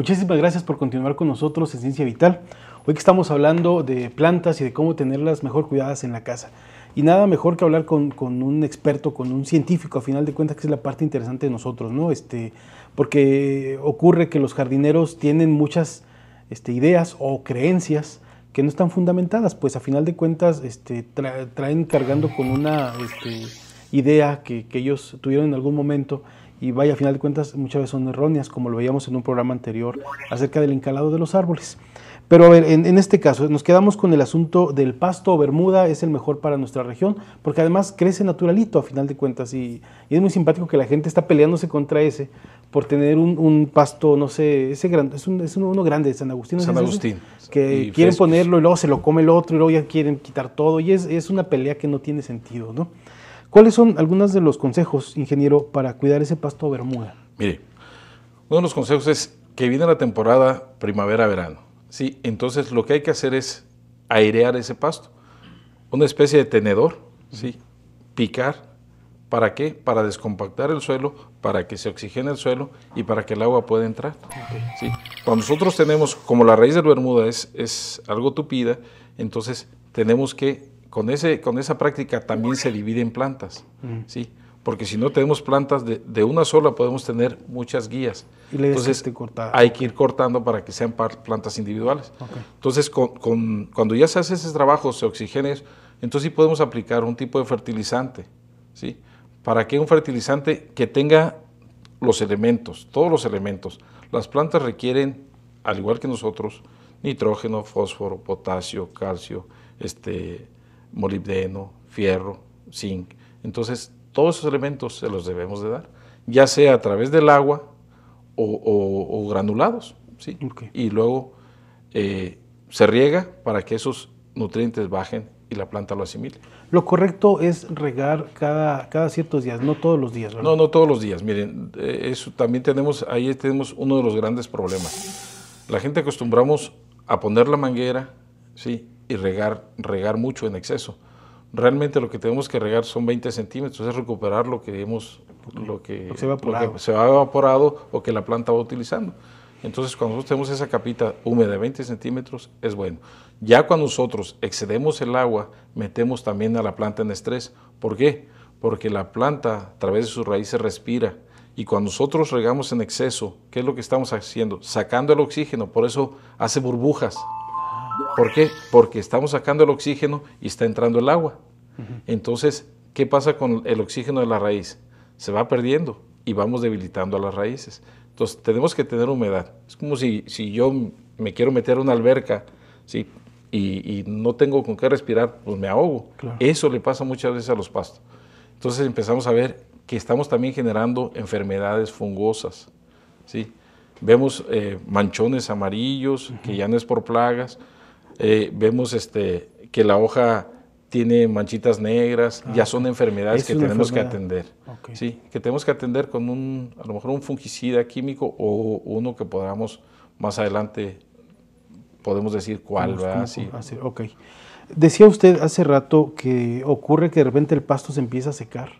Muchísimas gracias por continuar con nosotros en Ciencia Vital. Hoy que estamos hablando de plantas y de cómo tenerlas mejor cuidadas en la casa. Y nada mejor que hablar con, un experto, con un científico, a final de cuentas, que es la parte interesante de nosotros, ¿no? Este, porque ocurre que los jardineros tienen muchas este, ideas o creencias que no están fundamentadas, pues a final de cuentas este, traen cargando con una este, idea que ellos tuvieron en algún momento y vaya, a final de cuentas muchas veces son erróneas, como lo veíamos en un programa anterior acerca del encalado de los árboles. Pero a ver, en, este caso nos quedamos con el asunto del pasto bermuda, es el mejor para nuestra región, porque además crece naturalito a final de cuentas y, es muy simpático que la gente está peleándose contra ese por tener un, pasto, no sé, ese grande es, uno grande de San Agustín. San Agustín. Que quieren ponerlo y luego se lo come el otro y luego ya quieren quitar todo y es, es una pelea que no tiene sentido, ¿no? ¿Cuáles son algunos de los consejos, ingeniero, para cuidar ese pasto bermuda? Mire, uno de los consejos es que viene la temporada primavera-verano. Entonces lo que hay que hacer es airear ese pasto. Una especie de tenedor, ¿sí? picar. ¿Para qué? Para descompactar el suelo, para que se oxigene el suelo y para que el agua pueda entrar. ¿sí? Cuando nosotros tenemos, como la raíz del Bermuda es, es algo tupida, entonces tenemos que con, ese, con esa práctica también se divide en plantas, ¿sí? Porque si no tenemos plantas de, una sola, podemos tener muchas guías. Y Entonces, que hay que ir cortando para que sean plantas individuales. Entonces, con, con, cuando ya se hace ese trabajo, de oxígeno, entonces sí podemos aplicar un tipo de fertilizante, ¿sí? ¿Para que un fertilizante que tenga los elementos, todos los elementos? Las plantas requieren, al igual que nosotros, nitrógeno, fósforo, potasio, calcio, este, molibdeno, fierro, zinc. Entonces, todos esos elementos se los debemos de dar, ya sea a través del agua o, granulados. ¿sí? Y luego eh, se riega para que esos nutrientes bajen y la planta lo asimile. Lo correcto es regar cada, cada ciertos días, no todos los días. No, no todos los días. Miren, eh, eso también tenemos, ahí tenemos uno de los grandes problemas. La gente acostumbramos a poner la manguera, sí, y regar, regar mucho en exceso. Realmente lo que tenemos que regar son 20 centímetros, es recuperar lo que hemos, lo que, se, va evaporado o que la planta va utilizando. Entonces, cuando nosotros tenemos esa capita húmeda de 20 centímetros, es bueno. Ya cuando nosotros excedemos el agua, metemos también a la planta en estrés. ¿Por qué? Porque la planta, a través de sus raíces, respira. Y cuando nosotros regamos en exceso, ¿qué es lo que estamos haciendo? Sacando el oxígeno, por eso hace burbujas. ¿Por qué? Porque estamos sacando el oxígeno y está entrando el agua. Entonces, ¿qué pasa con el oxígeno de la raíz? Se va perdiendo y vamos debilitando a las raíces. Entonces, tenemos que tener humedad. Es como si, si yo me quiero meter a una alberca ¿sí? y, no tengo con qué respirar, pues me ahogo. Eso le pasa muchas veces a los pastos. Entonces empezamos a ver que estamos también generando enfermedades fungosas. ¿sí? Vemos eh, manchones amarillos, que ya no es por plagas, eh, vemos este, que la hoja tiene manchitas negras, ah, ya son enfermedades que tenemos que atender. Sí, que tenemos que atender con un, a lo mejor un fungicida químico o uno que podamos más adelante, podemos decir cuál, ok. Decía usted hace rato que ocurre que de repente el pasto se empieza a secar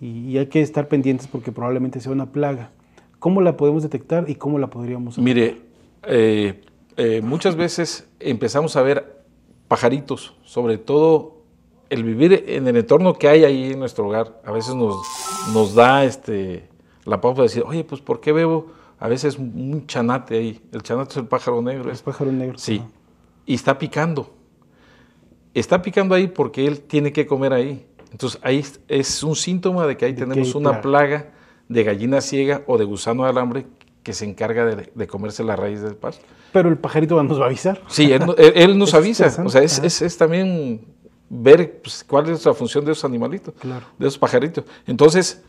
y, hay que estar pendientes porque probablemente sea una plaga. ¿Cómo la podemos detectar y cómo la podríamos? Mire, eh, eh, muchas veces empezamos a ver pajaritos, sobre todo el vivir en el entorno que hay ahí en nuestro hogar, a veces nos, nos da este, la pausa de decir, oye, pues ¿por qué bebo? A veces un chanate ahí, el chanate es el pájaro negro. El pájaro negro. Sí, y está picando. Está picando ahí porque él tiene que comer ahí. Entonces ahí es un síntoma de que ahí tenemos una plaga de gallina ciega o de gusano de alambre que se encarga de, comerse la raíz del pasto. Pero el pajarito nos va a avisar. Sí, él, nos avisa. O sea, es, también ver pues, cuál es la función de esos animalitos, claro. de esos pajaritos. Entonces,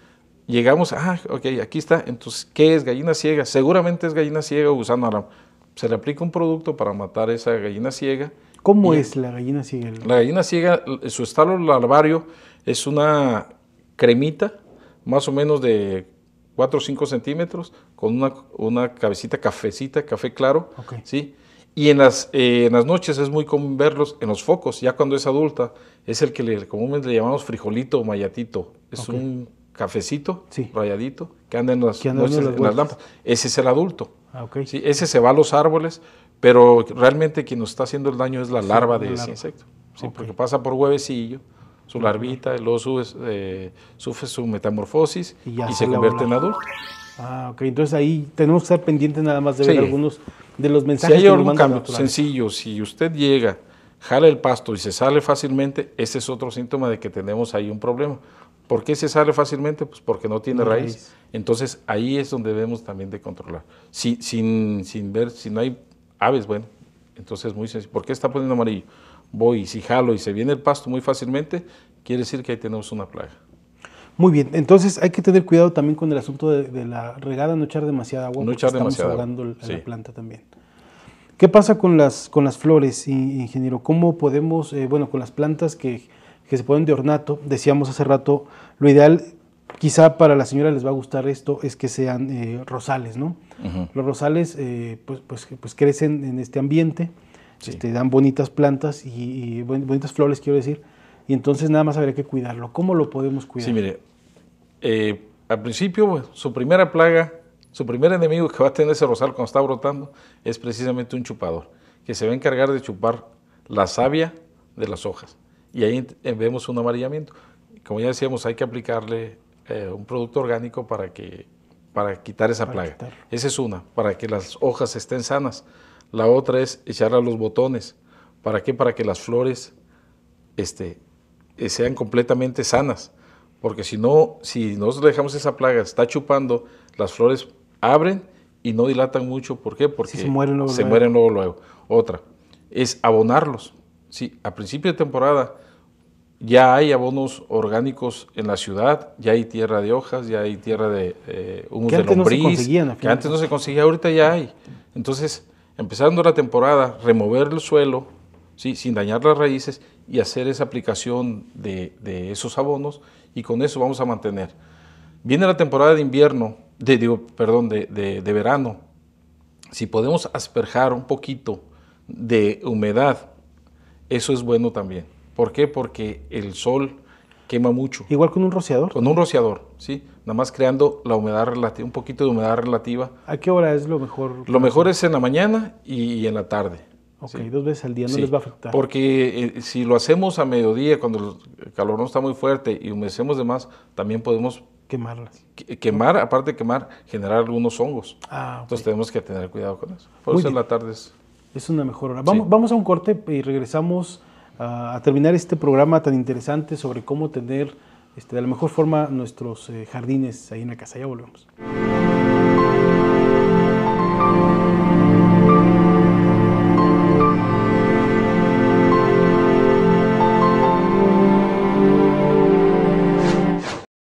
llegamos, ah, ok, aquí está. Entonces, ¿qué es gallina ciega? Seguramente es gallina ciega Usando gusano Se le aplica un producto para matar esa gallina ciega. ¿Cómo es la gallina ciega? La gallina ciega, su estalo larvario es una cremita, más o menos de 4 o 5 centímetros, con una, cabecita cafecita, café claro, ¿sí? Y en las, eh, en las noches es muy común verlos en los focos, ya cuando es adulta, es el que comúnmente le llamamos frijolito o mayatito. Es un cafecito rayadito que anda en las, noches, en las, lámparas. Ese es el adulto. Ah, ¿sí? Ese se va a los árboles, pero realmente quien nos está haciendo el daño es la larva de ese insecto. Sí, Porque pasa por huevecillo su larvita, el oso eh, sufre su metamorfosis y, se, convierte en adulto. Ah, ok. Entonces ahí tenemos que estar pendientes nada más de ver algunos de los mensajes. Si hay algún cambio sencillo, si usted llega, jala el pasto y se sale fácilmente, ese es otro síntoma de que tenemos ahí un problema. ¿Por qué se sale fácilmente? Pues porque no tiene raíz. Entonces ahí es donde debemos también de controlar. Si, sin, sin ver, si no hay aves, bueno, entonces, muy sencillo. ¿Por qué está poniendo amarillo? Voy, y si jalo y se viene el pasto muy fácilmente, quiere decir que ahí tenemos una plaga. Muy bien, entonces hay que tener cuidado también con el asunto de, la regada, no echar demasiada agua. No echar demasiada ahogando la planta también. ¿Qué pasa con las, con las flores, ingeniero? ¿Cómo podemos, eh, bueno, con las plantas que, que se ponen de ornato? Decíamos hace rato, lo ideal Quizá para la señora les va a gustar esto, es que sean eh, rosales, ¿no? Los rosales eh, pues, pues, pues, crecen en este ambiente, este, dan bonitas plantas y, bonitas flores, quiero decir, y entonces nada más habría que cuidarlo. ¿Cómo lo podemos cuidar? Sí, mire, eh, al principio su primera plaga, su primer enemigo que va a tener ese rosal cuando está brotando es precisamente un chupador, que se va a encargar de chupar la savia de las hojas. Y ahí vemos un amarillamiento. Como ya decíamos, hay que aplicarle eh, un producto orgánico para, que, para quitar esa plaga. Esa es una, para que las hojas estén sanas. La otra es echar a los botones. ¿Para qué? Para que las flores este, eh, sean completamente sanas. Porque si no, si nosotros dejamos esa plaga, está chupando, las flores abren y no dilatan mucho. ¿Por qué? Porque se, mueren luego, luego, luego. Otra es abonarlos. Sí, a principio de temporada ya hay abonos orgánicos en la ciudad, ya hay tierra de hojas, ya hay tierra de eh, humus que de lombriz, que antes no se conseguía, ahorita ya hay. Entonces, empezando la temporada, remover el suelo, ¿sí? sin dañar las raíces y hacer esa aplicación de, esos abonos y con eso vamos a mantener. Viene la temporada de invierno, de, perdón, de verano. Si podemos asperjar un poquito de humedad, eso es bueno también. ¿Por qué? Porque el sol quema mucho. Igual con un rociador. Con un rociador, sí. Nada más creando la humedad relativa, un poquito de humedad relativa. ¿A qué hora es lo mejor? Lo mejor es en la mañana y en la tarde. Ok, dos veces al día no les va a afectar. Porque eh, si lo hacemos a mediodía, cuando el calor no está muy fuerte y humedecemos de más, también podemos... Quemarlas. Quemar, aparte de quemar, generar algunos hongos. Ah, Entonces tenemos que tener cuidado con eso. Por eso en la tarde es... Es una mejor hora. vamos a un corte y regresamos a terminar este programa tan interesante sobre cómo tener este, de la mejor forma nuestros eh, jardines ahí en la casa. Ya volvemos.